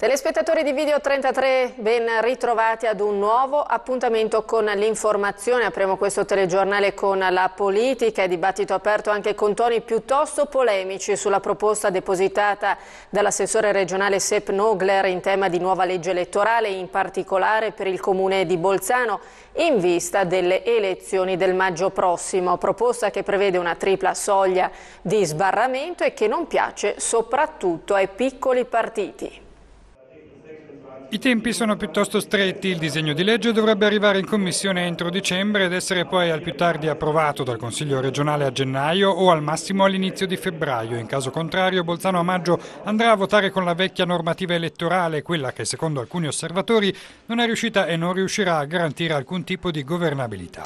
Telespettatori di Video 33, ben ritrovati ad un nuovo appuntamento con l'informazione. Apriamo questo telegiornale con la politica e dibattito aperto anche con toni piuttosto polemici sulla proposta depositata dall'assessore regionale Sepp Nogler in tema di nuova legge elettorale, in particolare per il comune di Bolzano, in vista delle elezioni del maggio prossimo. Proposta che prevede una tripla soglia di sbarramento e che non piace soprattutto ai piccoli partiti. I tempi sono piuttosto stretti, il disegno di legge dovrebbe arrivare in commissione entro dicembre ed essere poi al più tardi approvato dal Consiglio regionale a gennaio o al massimo all'inizio di febbraio. In caso contrario Bolzano a maggio andrà a votare con la vecchia normativa elettorale, quella che secondo alcuni osservatori non è riuscita e non riuscirà a garantire alcun tipo di governabilità.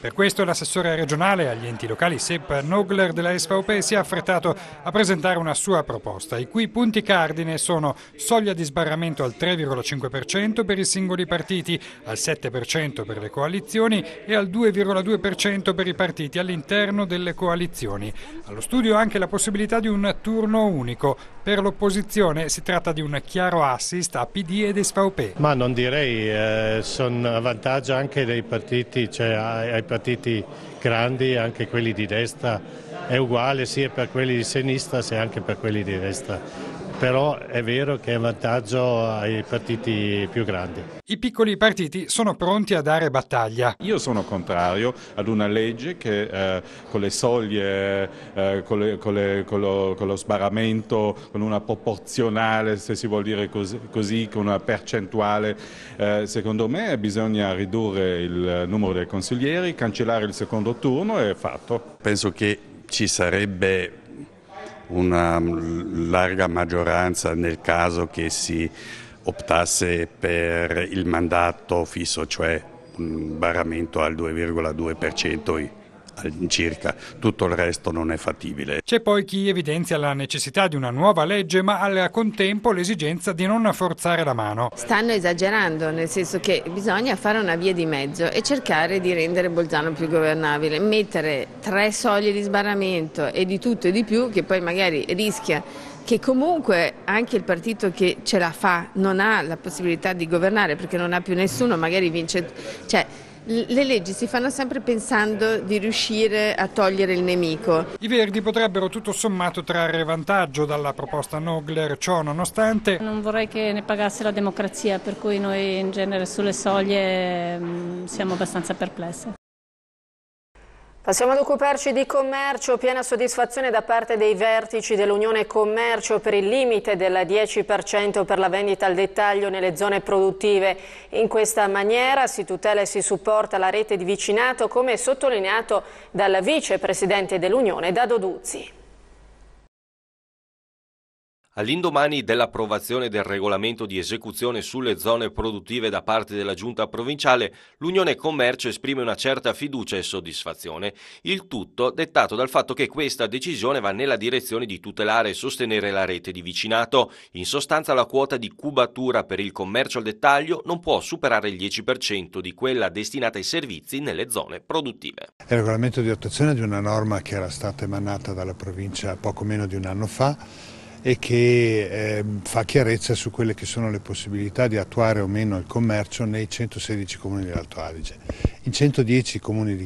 Per questo l'assessore regionale agli enti locali Sepp Nogler della SVP si è affrettato a presentare una sua proposta, i cui punti cardine sono soglia di sbarramento al 3,5% per i singoli partiti, al 7% per le coalizioni e al 2,2% per i partiti all'interno delle coalizioni. Allo studio anche la possibilità di un turno unico. Per l'opposizione si tratta di un chiaro assist a PD ed SVP. Ma non direi, eh, vantaggio anche dei partiti, cioè ai eh, partiti grandi, anche quelli di destra, è uguale sia per quelli di sinistra sia anche per quelli di destra però è vero che è un vantaggio ai partiti più grandi. I piccoli partiti sono pronti a dare battaglia. Io sono contrario ad una legge che eh, con le soglie, eh, con, le, con, le, con, lo, con, lo, sbarramento, con una proporzionale, se si vuol dire così, così con una percentuale, eh, secondo me bisogna ridurre il numero dei consiglieri, cancellare il secondo turno e è fatto. Penso che ci sarebbe una larga maggioranza nel caso che si optasse per il mandato fisso, cioè un barramento al 2,2% all'incirca, tutto il resto non è fattibile. C'è poi chi evidenzia la necessità di una nuova legge ma al contempo l'esigenza di non forzare la mano. Stanno esagerando, nel senso che bisogna fare una via di mezzo e cercare di rendere Bolzano più governabile, mettere tre soglie di sbarramento e di tutto e di più che poi magari rischia che comunque anche il partito che ce la fa non ha la possibilità di governare perché non ha più nessuno, magari vince... Cioè, le leggi si fanno sempre pensando di riuscire a togliere il nemico. I Verdi potrebbero tutto sommato trarre vantaggio dalla proposta Nogler, ciò nonostante... Non vorrei che ne pagasse la democrazia, per cui noi in genere sulle soglie mm, siamo abbastanza perplessi. Passiamo ad occuparci di commercio, piena soddisfazione da parte dei vertici dell'Unione Commercio per il limite del 10% per la vendita al dettaglio nelle zone produttive. In questa maniera si tutela e si supporta la rete di vicinato come sottolineato dal vicepresidente dell'Unione Dado Duzzi. All'indomani dell'approvazione del regolamento di esecuzione sulle zone produttive da parte della giunta provinciale, l'Unione Commercio esprime una certa fiducia e soddisfazione, il tutto dettato dal fatto che questa decisione va nella direzione di tutelare e sostenere la rete di vicinato. In sostanza la quota di cubatura per il commercio al dettaglio non può superare il 10% di quella destinata ai servizi nelle zone produttive. Il regolamento di attuazione di una norma che era stata emanata dalla provincia poco meno di un anno fa e che eh, fa chiarezza su quelle che sono le possibilità di attuare o meno il commercio nei 116 comuni dell'Alto Adige. In 110 comuni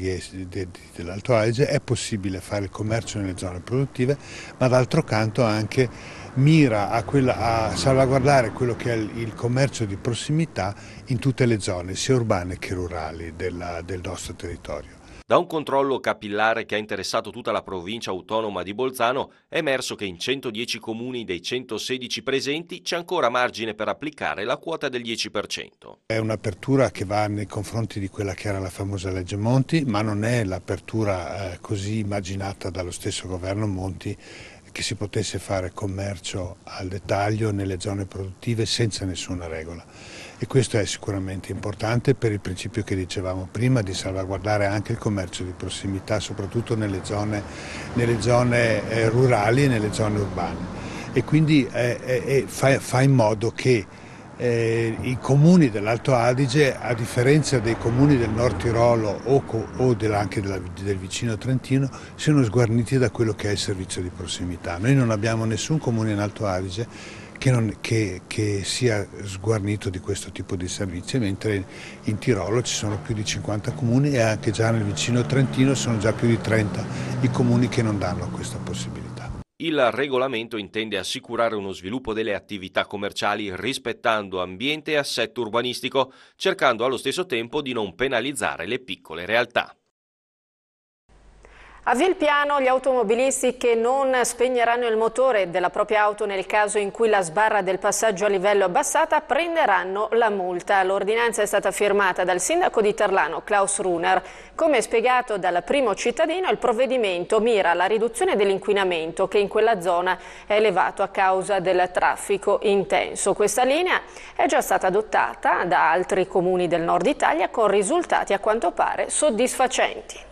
dell'Alto Adige è possibile fare il commercio nelle zone produttive, ma d'altro canto anche mira a, quella, a salvaguardare quello che è il, il commercio di prossimità in tutte le zone, sia urbane che rurali della, del nostro territorio. Da un controllo capillare che ha interessato tutta la provincia autonoma di Bolzano è emerso che in 110 comuni dei 116 presenti c'è ancora margine per applicare la quota del 10%. È un'apertura che va nei confronti di quella che era la famosa legge Monti, ma non è l'apertura eh, così immaginata dallo stesso governo Monti che si potesse fare commercio al dettaglio nelle zone produttive senza nessuna regola e questo è sicuramente importante per il principio che dicevamo prima di salvaguardare anche il commercio di prossimità, soprattutto nelle zone, nelle zone eh, rurali e nelle zone urbane. E quindi eh, eh, eh fa, fa in modo che eh, i comuni dell'Alto Adige, a differenza dei comuni del Nord Tirolo o, o del, anche della, del vicino Trentino, siano sguarniti da quello che è il servizio di prossimità. Noi non abbiamo nessun comune in Alto Adige che, non, che, che sia sguarnito di questo tipo di servizi, mentre in Tirolo ci sono più di 50 comuni e anche già nel vicino Trentino sono già più di 30 i comuni che non danno questa possibilità. Il regolamento intende assicurare uno sviluppo delle attività commerciali rispettando ambiente e assetto urbanistico, cercando allo stesso tempo di non penalizzare le piccole realtà. A Vilpiano gli automobilisti che non spegneranno il motore della propria auto nel caso in cui la sbarra del passaggio a livello abbassata prenderanno la multa. L'ordinanza è stata firmata dal sindaco di Terlano, Klaus Runer. Come spiegato dal primo cittadino, il provvedimento mira alla riduzione dell'inquinamento che in quella zona è elevato a causa del traffico intenso. Questa linea è già stata adottata da altri comuni del nord Italia con risultati a quanto pare soddisfacenti.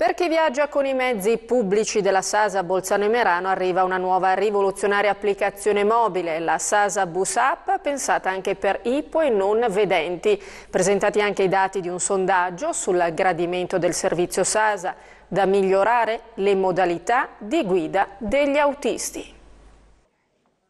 Per chi viaggia con i mezzi pubblici della Sasa Bolzano e Merano arriva una nuova rivoluzionaria applicazione mobile, la Sasa Bus App, pensata anche per ipo e non vedenti. Presentati anche i dati di un sondaggio sul gradimento del servizio Sasa, da migliorare le modalità di guida degli autisti.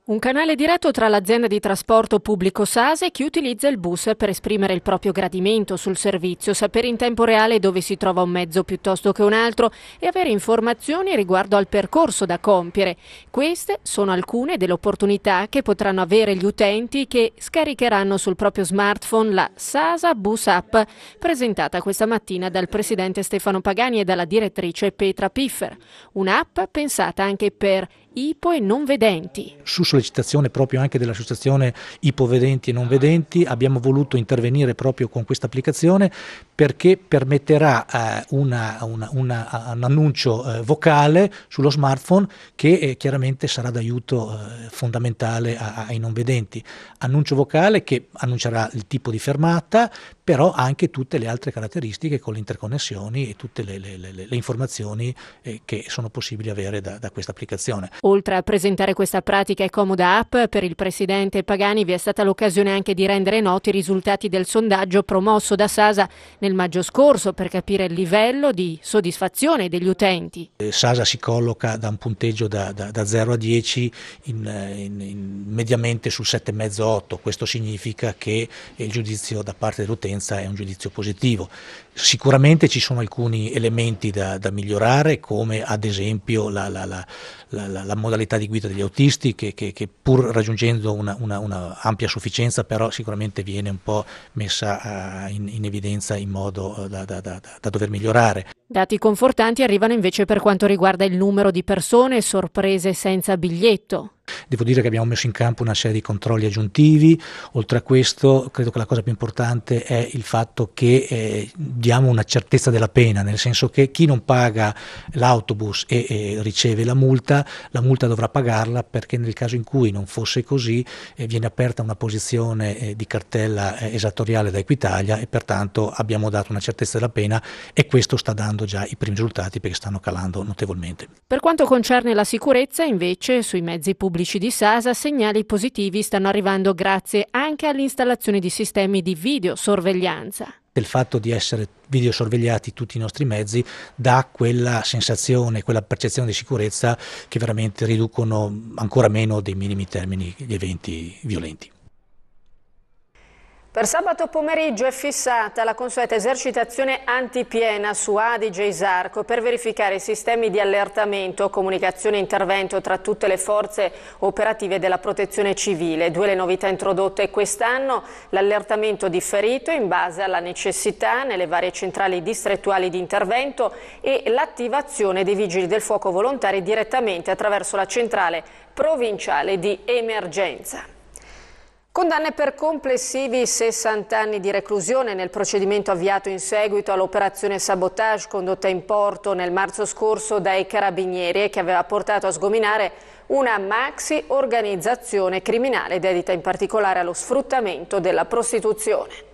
Un canale diretto tra l'azienda di trasporto pubblico Sase chi utilizza il bus per esprimere il proprio gradimento sul servizio, sapere in tempo reale dove si trova un mezzo piuttosto che un altro e avere informazioni riguardo al percorso da compiere. Queste sono alcune delle opportunità che potranno avere gli utenti che scaricheranno sul proprio smartphone la Sasa Bus App, presentata questa mattina dal presidente Stefano Pagani e dalla direttrice Petra Piffer. Un'app pensata anche per ipo e non vedenti. Su sollecitazione proprio anche dell'associazione ipovedenti e non vedenti abbiamo voluto intervenire proprio con questa applicazione perché permetterà eh, una, una, una, eh, un annuncio eh, vocale sullo smartphone che eh, chiaramente sarà d'aiuto eh, fondamentale a, ai non vedenti. Annuncio vocale che annuncerà il tipo di fermata, però anche tutte le altre caratteristiche con le interconnessioni e tutte le, le, le, le informazioni eh, che sono possibili avere da, da questa applicazione. Oltre a presentare questa pratica e comoda app, per il presidente Pagani vi è stata l'occasione anche di rendere noti i risultati del sondaggio promosso da Sasa nel maggio scorso per capire il livello di soddisfazione degli utenti. Eh, Sasa si colloca da un punteggio da, da, da 0 a 10 in, eh, in, in mediamente sul 7,5-8, questo significa che il giudizio da parte dell'utente partenza è un giudizio positivo. Sicuramente ci sono alcuni elementi da, da migliorare, come ad esempio la, la, la, la, modalità di guida degli autisti, che, che, che pur raggiungendo un'ampia una, una, sufficienza, però sicuramente viene un po' messa uh, in, in, evidenza in modo uh, da, da, da dover migliorare. Dati confortanti arrivano invece per quanto riguarda il numero di persone sorprese senza biglietto, Devo dire che abbiamo messo in campo una serie di controlli aggiuntivi, oltre a questo credo che la cosa più importante è il fatto che eh, diamo una certezza della pena, nel senso che chi non paga l'autobus e, e riceve la multa, la multa dovrà pagarla perché nel caso in cui non fosse così eh, viene aperta una posizione eh, di cartella eh, esattoriale da Equitalia e pertanto abbiamo dato una certezza della pena e questo sta dando già i primi risultati perché stanno calando notevolmente. Per quanto concerne la sicurezza invece sui mezzi pubblici pubblici di Sasa segnali positivi stanno arrivando grazie anche all'installazione di sistemi di videosorveglianza il fatto di essere videosorvegliati tutti i nostri mezzi dà quella sensazione, quella percezione di sicurezza che veramente riducono ancora meno dei minimi termini gli eventi violenti. Per sabato pomeriggio è fissata la consueta esercitazione antipiena su Adige Isarco per verificare i sistemi di allertamento, comunicazione e intervento tra tutte le forze operative della protezione civile. Due le novità introdotte quest'anno, l'allertamento differito in base alla necessità nelle varie centrali distrettuali di intervento e l'attivazione dei vigili del fuoco volontari direttamente attraverso la centrale provinciale di emergenza. Condanne per complessivi 60 anni di reclusione nel procedimento avviato in seguito all'operazione sabotage condotta in porto nel marzo scorso dai carabinieri e che aveva portato a sgominare una maxi organizzazione criminale dedita in particolare allo sfruttamento della prostituzione.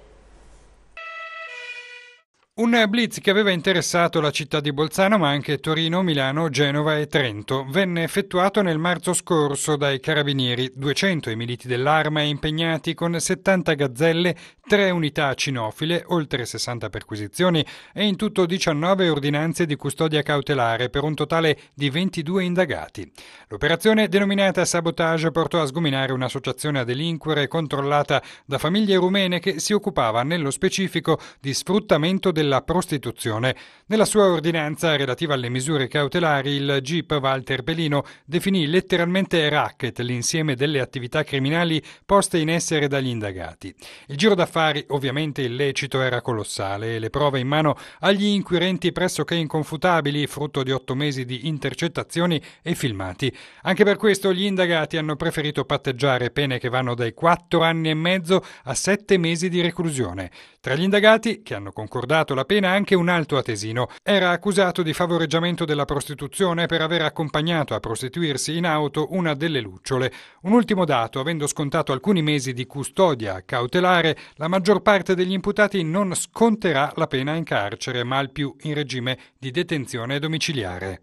Un blitz che aveva interessato la città di Bolzano ma anche Torino, Milano, Genova e Trento venne effettuato nel marzo scorso dai carabinieri, 200 i militi dell'arma impegnati con 70 gazzelle, 3 unità cinofile, oltre 60 perquisizioni e in tutto 19 ordinanze di custodia cautelare per un totale di 22 indagati. L'operazione denominata sabotage portò a sgominare un'associazione a delinquere controllata da famiglie rumene che si occupava nello specifico di sfruttamento del della prostituzione. Nella sua ordinanza relativa alle misure cautelari, il GIP Walter Pelino definì letteralmente racket l'insieme delle attività criminali poste in essere dagli indagati. Il giro d'affari ovviamente illecito era colossale e le prove in mano agli inquirenti pressoché inconfutabili, frutto di otto mesi di intercettazioni e filmati. Anche per questo gli indagati hanno preferito patteggiare pene che vanno dai quattro anni e mezzo a sette mesi di reclusione. Tra gli indagati, che hanno concordato scontato la pena anche un altro atesino. Era accusato di favoreggiamento della prostituzione per aver accompagnato a prostituirsi in auto una delle lucciole. Un ultimo dato, avendo scontato alcuni mesi di custodia cautelare, la maggior parte degli imputati non sconterà la pena in carcere, ma al più in regime di detenzione domiciliare.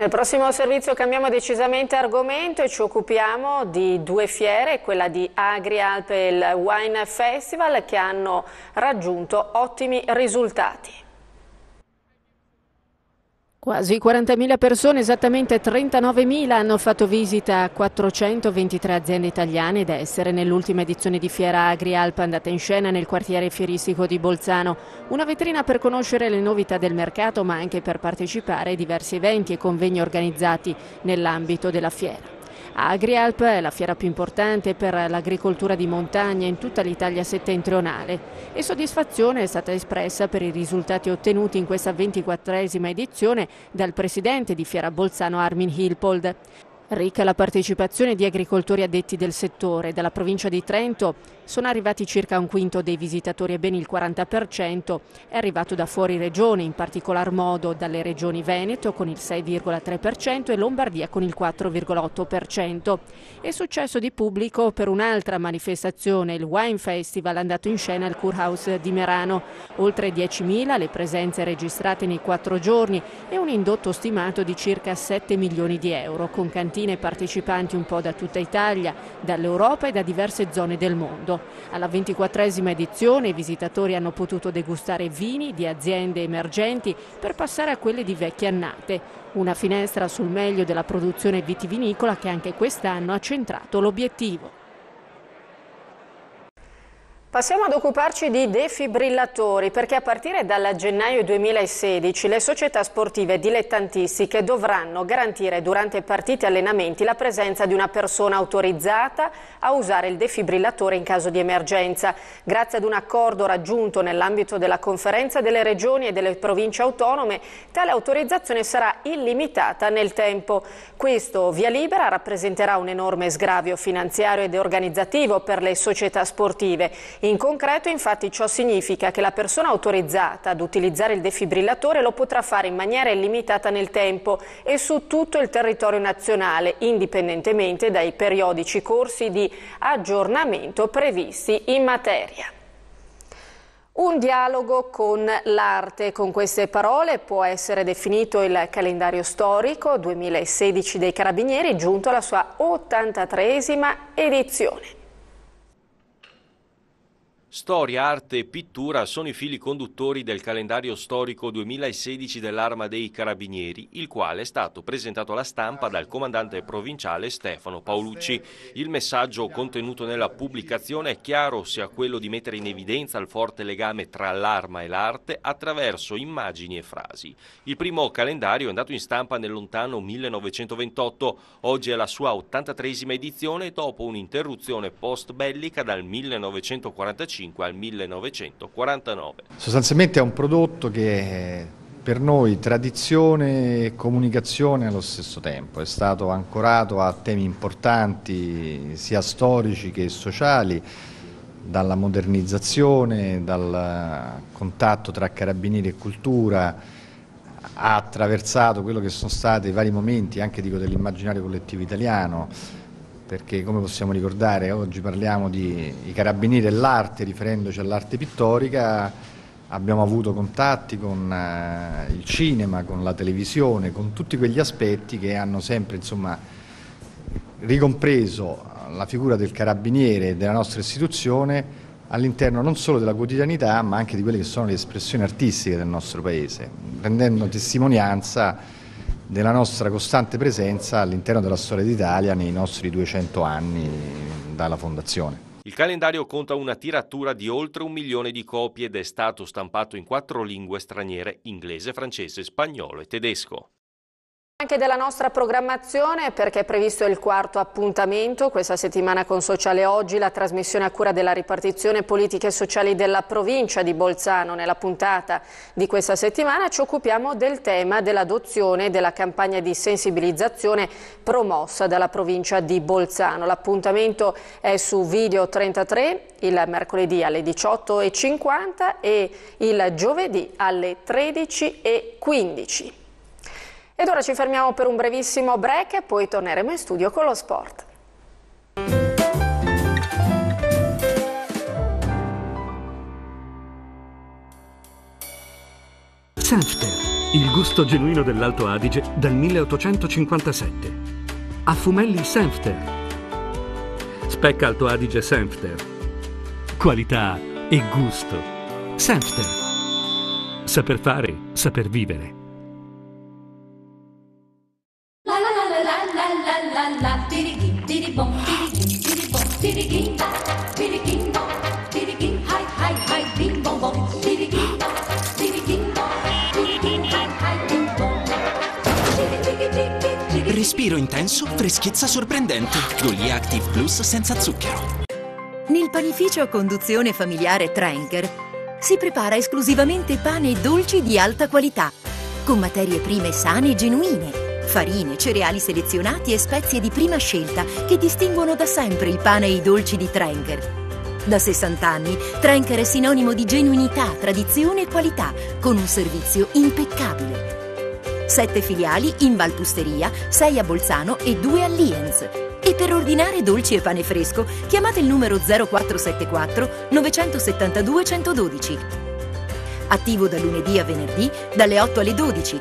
Nel prossimo servizio cambiamo decisamente argomento e ci occupiamo di due fiere, quella di Agrialp e il Wine Festival che hanno raggiunto ottimi risultati. Quasi 40.000 persone, esattamente 39.000, hanno fatto visita a 423 aziende italiane ed essere nell'ultima edizione di Fiera Agri Alp andata in scena nel quartiere fieristico di Bolzano. Una vetrina per conoscere le novità del mercato ma anche per partecipare ai diversi eventi e convegni organizzati nell'ambito della fiera. Agrialp è la fiera più importante per l'agricoltura di montagna in tutta l'Italia settentrionale e soddisfazione è stata espressa per i risultati ottenuti in questa 24esima edizione dal presidente di Fiera Bolzano Armin Hilpold. Ricca la partecipazione di agricoltori addetti del settore dalla provincia di Trento, sono arrivati circa un quinto dei visitatori e ben il 40% è arrivato da fuori regione, in particolar modo dalle regioni Veneto con il 6,3% e Lombardia con il 4,8%. È successo di pubblico per un'altra manifestazione, il Wine Festival andato in scena al Kurhaus di Merano. Oltre 10.000 le presenze registrate nei quattro giorni e un indotto stimato di circa 7 milioni di euro, con cantine partecipanti un po' da tutta Italia, dall'Europa e da diverse zone del mondo. Alla ventiquattresima edizione i visitatori hanno potuto degustare vini di aziende emergenti per passare a quelle di vecchie annate. Una finestra sul meglio della produzione vitivinicola che anche quest'anno ha centrato l'obiettivo. Passiamo ad occuparci di defibrillatori perché a partire dal gennaio 2016 le società sportive dilettantistiche dovranno garantire durante partite e allenamenti la presenza di una persona autorizzata a usare il defibrillatore in caso di emergenza. Grazie ad un accordo raggiunto nell'ambito della conferenza delle regioni e delle province autonome tale autorizzazione sarà illimitata nel tempo. Questo via libera rappresenterà un enorme sgravio finanziario ed organizzativo per le società sportive in concreto infatti ciò significa che la persona autorizzata ad utilizzare il defibrillatore lo potrà fare in maniera illimitata nel tempo e su tutto il territorio nazionale, indipendentemente dai periodici corsi di aggiornamento previsti in materia. Un dialogo con l'arte, con queste parole può essere definito il calendario storico 2016 dei Carabinieri giunto alla sua 83esima edizione. Storia, arte e pittura sono i fili conduttori del calendario storico 2016 dell'Arma dei Carabinieri, il quale è stato presentato alla stampa dal comandante provinciale Stefano Paolucci. Il messaggio contenuto nella pubblicazione è chiaro sia quello di mettere in evidenza il forte legame tra l'arma e l'arte attraverso immagini e frasi. Il primo calendario è andato in stampa nel lontano 1928, oggi è la sua 83esima edizione dopo un'interruzione post bellica dal 1945 1905 al 1949. Sostanzialmente è un prodotto che per noi tradizione e comunicazione allo stesso tempo, è stato ancorato a temi importanti sia storici che sociali, dalla modernizzazione, dal contatto tra carabinieri e cultura, ha attraversato quello che sono stati i vari momenti anche dell'immaginario collettivo italiano, perché come possiamo ricordare oggi parliamo di i carabinieri dell'arte, riferendoci all'arte pittorica, abbiamo avuto contatti con eh, il cinema, con la televisione, con tutti quegli aspetti che hanno sempre insomma, ricompreso la figura del carabiniere e della nostra istituzione all'interno non solo della quotidianità ma anche di quelle che sono le espressioni artistiche del nostro paese, rendendo testimonianza della nostra costante presenza all'interno della storia d'Italia nei nostri 200 anni dalla fondazione. Il calendario conta una tiratura di oltre un milione di copie ed è stato stampato in quattro lingue straniere, inglese, francese, spagnolo e tedesco. Anche della nostra programmazione perché è previsto il quarto appuntamento questa settimana con Sociale Oggi, la trasmissione a cura della ripartizione politiche e sociali della provincia di Bolzano. Nella puntata di questa settimana ci occupiamo del tema dell'adozione della campagna di sensibilizzazione promossa dalla provincia di Bolzano. L'appuntamento è su Video 33 il mercoledì alle 18.50 e il giovedì alle 13.15. Ed ora ci fermiamo per un brevissimo break e poi torneremo in studio con lo sport. Senfter, il gusto genuino dell'Alto Adige dal 1857. A fumelli Senfter. Specca Alto Adige Senfter. Qualità e gusto. Senfter. Saper fare, saper vivere. Respiro intenso, freschezza sorprendente. Golia Active Plus senza zucchero. Nel panificio a conduzione familiare Trenker si prepara esclusivamente pane e dolci di alta qualità, con materie prime sane e genuine farine, cereali selezionati e spezie di prima scelta che distinguono da sempre il pane e i dolci di Trenker. Da 60 anni, Trenker è sinonimo di genuinità, tradizione e qualità, con un servizio impeccabile. 7 filiali in Valpusteria, 6 a Bolzano e 2 a Lienz. E per ordinare dolci e pane fresco chiamate il numero 0474 972 112. Attivo da lunedì a venerdì dalle 8 alle 12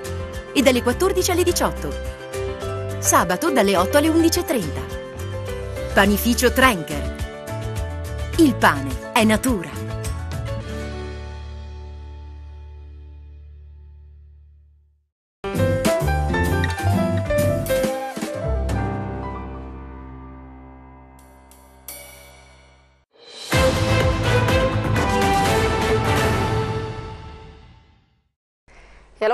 e dalle 14 alle 18. Sabato dalle 8 alle 11.30. Panificio Trenker. Il pane è natura.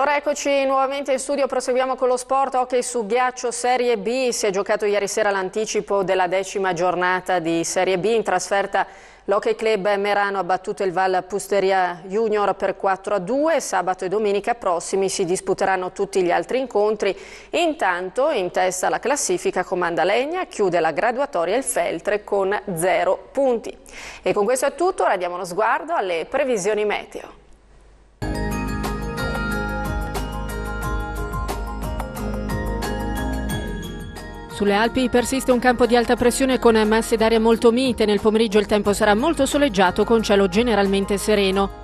allora eccoci nuovamente in studio, proseguiamo con lo sport, hockey su ghiaccio Serie B, si è giocato ieri sera l'anticipo della decima giornata di Serie B in trasferta L'Hockey Club Merano ha battuto il Val Pusteria Junior per 4 a 2. Sabato e domenica prossimi si disputeranno tutti gli altri incontri. Intanto in testa la classifica comanda Legna, chiude la graduatoria il Feltre con 0 punti. E con questo è tutto, ora diamo uno sguardo alle previsioni meteo. Sulle Alpi persiste un campo di alta pressione con masse d'aria molto mite, nel pomeriggio il tempo sarà molto soleggiato con cielo generalmente sereno.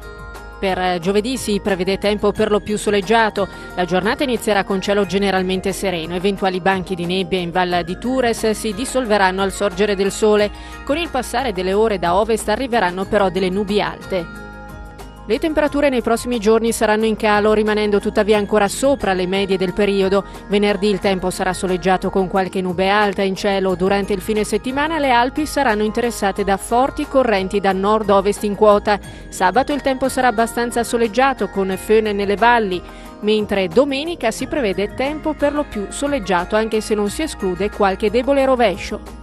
Per giovedì si prevede tempo per lo più soleggiato, la giornata inizierà con cielo generalmente sereno, eventuali banchi di nebbia in Val di Tures si dissolveranno al sorgere del sole, con il passare delle ore da ovest arriveranno però delle nubi alte. Le temperature nei prossimi giorni saranno in calo, rimanendo tuttavia ancora sopra le medie del periodo. Venerdì il tempo sarà soleggiato con qualche nube alta in cielo. Durante il fine settimana le Alpi saranno interessate da forti correnti da nord-ovest in quota. Sabato il tempo sarà abbastanza soleggiato con fene nelle valli, mentre domenica si prevede tempo per lo più soleggiato anche se non si esclude qualche debole rovescio.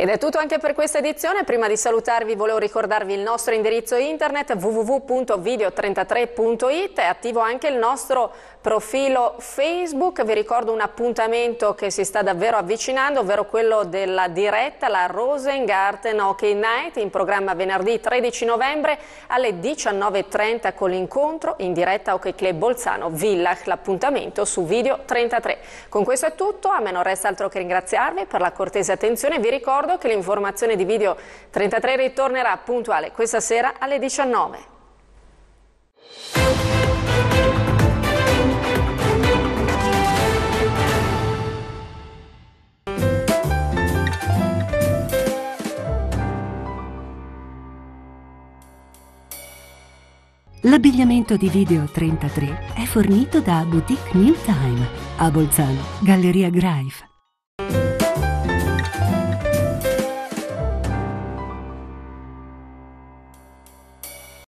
Ed è tutto anche per questa edizione. Prima di salutarvi volevo ricordarvi il nostro indirizzo internet www.video33.it. È attivo anche il nostro profilo Facebook. Vi ricordo un appuntamento che si sta davvero avvicinando, ovvero quello della diretta, la Rosengarten Hockey Night, in programma venerdì 13 novembre alle 19.30 con l'incontro in diretta Hockey Club Bolzano Villach. L'appuntamento su Video 33. Con questo è tutto. A me non resta altro che ringraziarvi per la cortese attenzione. Vi ricordo ricordo che l'informazione di video 33 ritornerà puntuale questa sera alle 19. L'abbigliamento di Video 33 è fornito da Boutique New Time a Bolzano, Galleria Greif.